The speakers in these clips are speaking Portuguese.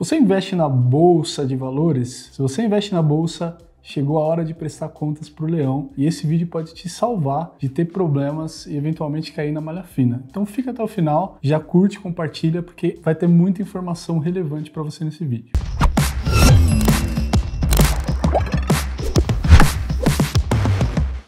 Você investe na bolsa de valores? Se você investe na bolsa, chegou a hora de prestar contas para o leão e esse vídeo pode te salvar de ter problemas e eventualmente cair na malha fina. Então fica até o final, já curte, compartilha, porque vai ter muita informação relevante para você nesse vídeo.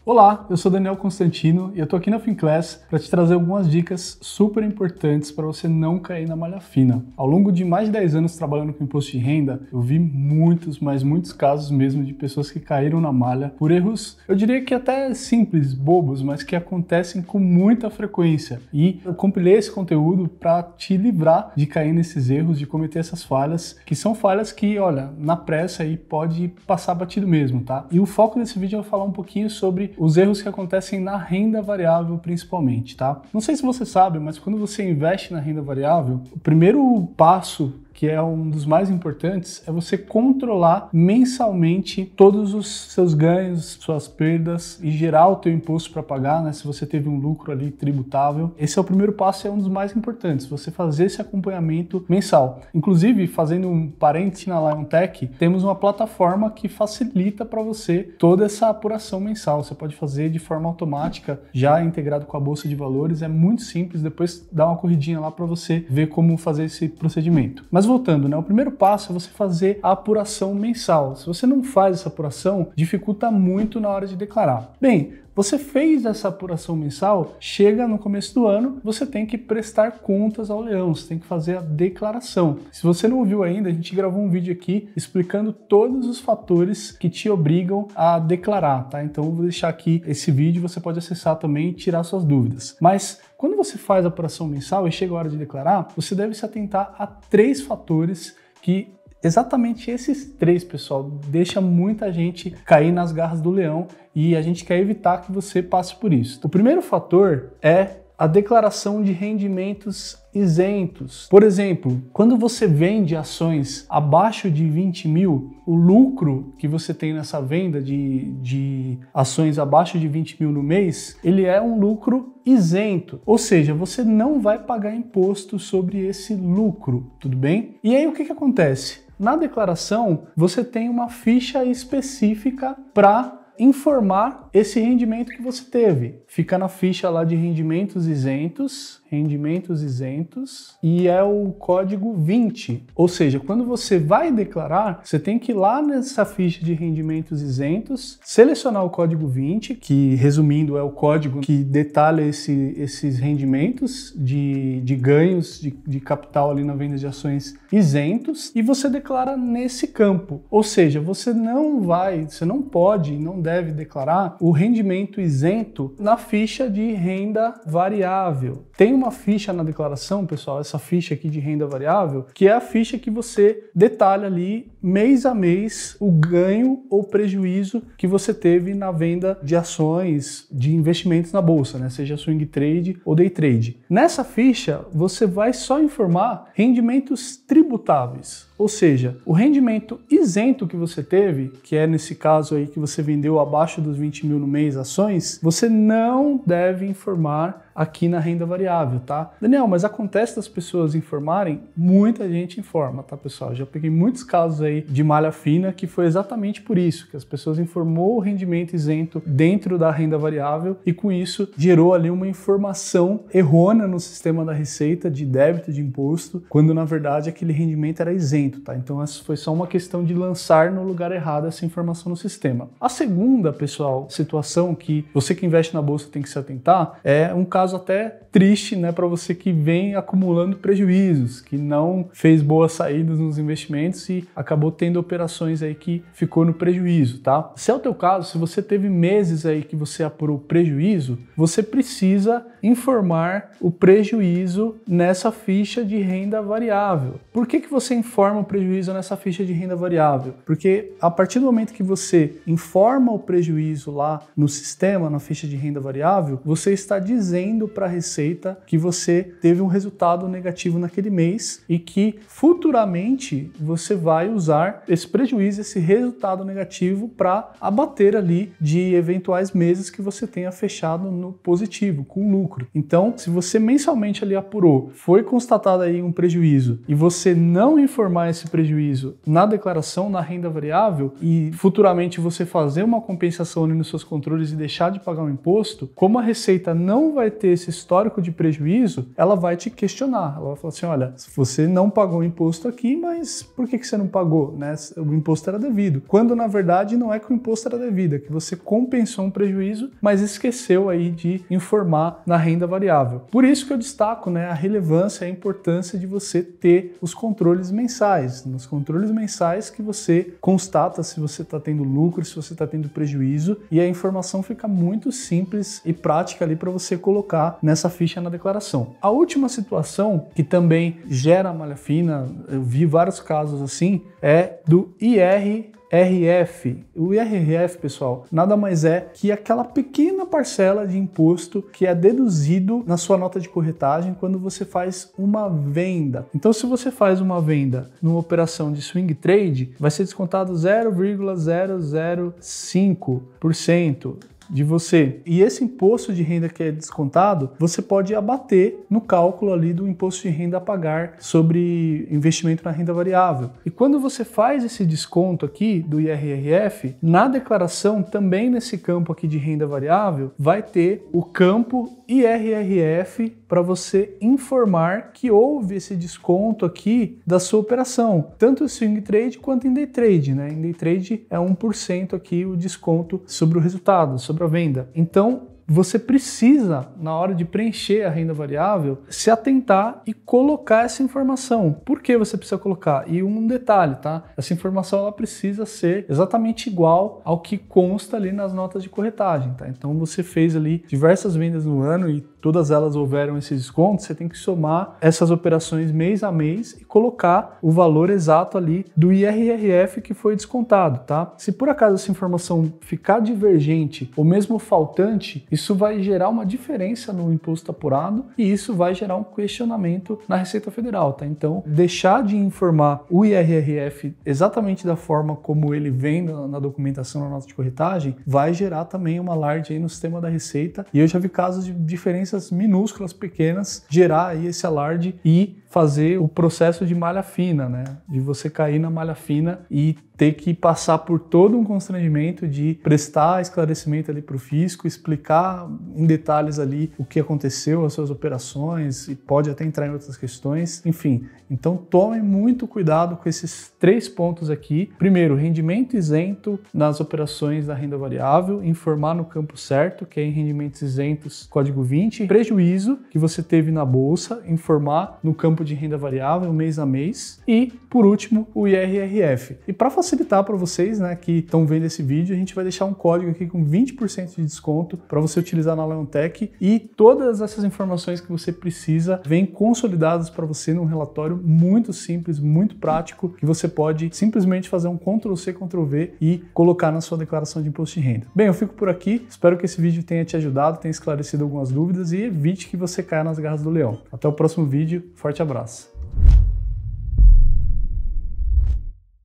Olá, eu sou Daniel Constantino e eu tô aqui na Finclass para te trazer algumas dicas super importantes para você não cair na malha fina. Ao longo de mais de 10 anos trabalhando com imposto de renda, eu vi muitos, mas muitos casos mesmo de pessoas que caíram na malha por erros, eu diria que até simples, bobos, mas que acontecem com muita frequência. E eu compilei esse conteúdo para te livrar de cair nesses erros, de cometer essas falhas, que são falhas que, olha, na pressa aí pode passar batido mesmo, tá? E o foco desse vídeo é falar um pouquinho sobre os erros que acontecem na renda variável principalmente, tá? Não sei se você sabe, mas quando você investe na renda variável, o primeiro passo que é um dos mais importantes, é você controlar mensalmente todos os seus ganhos, suas perdas e gerar o teu imposto para pagar, né? Se você teve um lucro ali tributável. Esse é o primeiro passo e é um dos mais importantes, você fazer esse acompanhamento mensal. Inclusive, fazendo um parente na Lion Tech, temos uma plataforma que facilita para você toda essa apuração mensal. Você pode fazer de forma automática, já integrado com a bolsa de valores, é muito simples, depois dá uma corridinha lá para você ver como fazer esse procedimento. Mas voltando, né? O primeiro passo é você fazer a apuração mensal. Se você não faz essa apuração, dificulta muito na hora de declarar. Bem, você fez essa apuração mensal, chega no começo do ano, você tem que prestar contas ao leão, você tem que fazer a declaração. Se você não viu ainda, a gente gravou um vídeo aqui explicando todos os fatores que te obrigam a declarar, tá? Então vou deixar aqui esse vídeo, você pode acessar também e tirar suas dúvidas. Mas quando você faz a apuração mensal e chega a hora de declarar, você deve se atentar a três fatores que Exatamente esses três, pessoal, deixa muita gente cair nas garras do leão e a gente quer evitar que você passe por isso. O primeiro fator é a declaração de rendimentos isentos. Por exemplo, quando você vende ações abaixo de 20 mil, o lucro que você tem nessa venda de, de ações abaixo de 20 mil no mês, ele é um lucro isento, ou seja, você não vai pagar imposto sobre esse lucro, tudo bem? E aí o que, que acontece? Na declaração, você tem uma ficha específica para informar esse rendimento que você teve. Fica na ficha lá de rendimentos isentos, rendimentos isentos, e é o código 20. Ou seja, quando você vai declarar, você tem que ir lá nessa ficha de rendimentos isentos, selecionar o código 20, que resumindo é o código que detalha esse, esses rendimentos de, de ganhos de, de capital ali na venda de ações isentos, e você declara nesse campo. Ou seja, você não vai, você não pode, não deve declarar o rendimento isento na ficha de renda variável. Tem uma ficha na declaração, pessoal, essa ficha aqui de renda variável, que é a ficha que você detalha ali mês a mês o ganho ou prejuízo que você teve na venda de ações, de investimentos na bolsa, né? seja swing trade ou day trade. Nessa ficha, você vai só informar rendimentos tributáveis. Ou seja, o rendimento isento que você teve, que é nesse caso aí que você vendeu abaixo dos 20 mil no mês ações, você não deve informar aqui na renda variável, tá? Daniel, mas acontece das pessoas informarem? Muita gente informa, tá, pessoal? Já peguei muitos casos aí de malha fina que foi exatamente por isso, que as pessoas informou o rendimento isento dentro da renda variável e com isso gerou ali uma informação errônea no sistema da receita de débito de imposto, quando na verdade aquele rendimento era isento, tá? Então essa foi só uma questão de lançar no lugar errado essa informação no sistema. A segunda, pessoal, situação que você que investe na bolsa tem que se atentar é um caso caso até triste, né, para você que vem acumulando prejuízos, que não fez boas saídas nos investimentos e acabou tendo operações aí que ficou no prejuízo, tá? Se é o teu caso, se você teve meses aí que você apurou prejuízo, você precisa informar o prejuízo nessa ficha de renda variável. Por que, que você informa o prejuízo nessa ficha de renda variável? Porque a partir do momento que você informa o prejuízo lá no sistema, na ficha de renda variável, você está dizendo trazendo para a receita que você teve um resultado negativo naquele mês e que futuramente você vai usar esse prejuízo, esse resultado negativo para abater ali de eventuais meses que você tenha fechado no positivo, com lucro. Então, se você mensalmente ali apurou, foi constatado aí um prejuízo e você não informar esse prejuízo na declaração, na renda variável e futuramente você fazer uma compensação ali nos seus controles e deixar de pagar o um imposto, como a receita não vai ter esse histórico de prejuízo, ela vai te questionar. Ela vai falar assim: olha, você não pagou imposto aqui, mas por que, que você não pagou? Né? O imposto era devido. Quando na verdade não é que o imposto era devido, é que você compensou um prejuízo, mas esqueceu aí de informar na renda variável. Por isso que eu destaco né, a relevância, a importância de você ter os controles mensais. Nos controles mensais que você constata se você está tendo lucro, se você está tendo prejuízo, e a informação fica muito simples e prática ali para você colocar colocar nessa ficha na declaração. A última situação que também gera malha fina, eu vi vários casos assim, é do IR RF. O IRF, pessoal, nada mais é que aquela pequena parcela de imposto que é deduzido na sua nota de corretagem quando você faz uma venda. Então, se você faz uma venda numa operação de swing trade, vai ser descontado 0,005% de você. E esse imposto de renda que é descontado, você pode abater no cálculo ali do imposto de renda a pagar sobre investimento na renda variável. E quando você faz esse desconto aqui do IRRF, na declaração, também nesse campo aqui de renda variável, vai ter o campo IRRF para você informar que houve esse desconto aqui da sua operação, tanto em swing trade quanto em day trade, né? Em day trade é 1% aqui o desconto sobre o resultado, sobre a venda. Então, você precisa, na hora de preencher a renda variável, se atentar e colocar essa informação. Por que você precisa colocar? E um detalhe, tá? Essa informação ela precisa ser exatamente igual ao que consta ali nas notas de corretagem, tá? Então você fez ali diversas vendas no ano e todas elas houveram esses descontos, você tem que somar essas operações mês a mês e colocar o valor exato ali do IRRF que foi descontado, tá? Se por acaso essa informação ficar divergente ou mesmo faltante, isso vai gerar uma diferença no imposto apurado e isso vai gerar um questionamento na Receita Federal, tá? Então, deixar de informar o IRRF exatamente da forma como ele vem na, na documentação, na nota de corretagem, vai gerar também uma alarde aí no sistema da Receita e eu já vi casos de diferença diferenças minúsculas, pequenas, gerar aí esse alarde e fazer o processo de malha fina, né? De você cair na malha fina e ter que passar por todo um constrangimento de prestar esclarecimento ali para o fisco, explicar em detalhes ali o que aconteceu, as suas operações e pode até entrar em outras questões, enfim. Então tome muito cuidado com esses três pontos aqui. Primeiro, rendimento isento nas operações da renda variável, informar no campo certo, que é em rendimentos isentos, código 20, prejuízo que você teve na bolsa, informar no campo de renda variável mês a mês e, por último, o IRRF. E para facilitar facilitar para vocês né, que estão vendo esse vídeo, a gente vai deixar um código aqui com 20% de desconto para você utilizar na Leontech e todas essas informações que você precisa vêm consolidadas para você num relatório muito simples, muito prático, que você pode simplesmente fazer um Ctrl+C, Ctrl+V e colocar na sua declaração de imposto de renda. Bem, eu fico por aqui, espero que esse vídeo tenha te ajudado, tenha esclarecido algumas dúvidas e evite que você caia nas garras do leão. Até o próximo vídeo, forte abraço!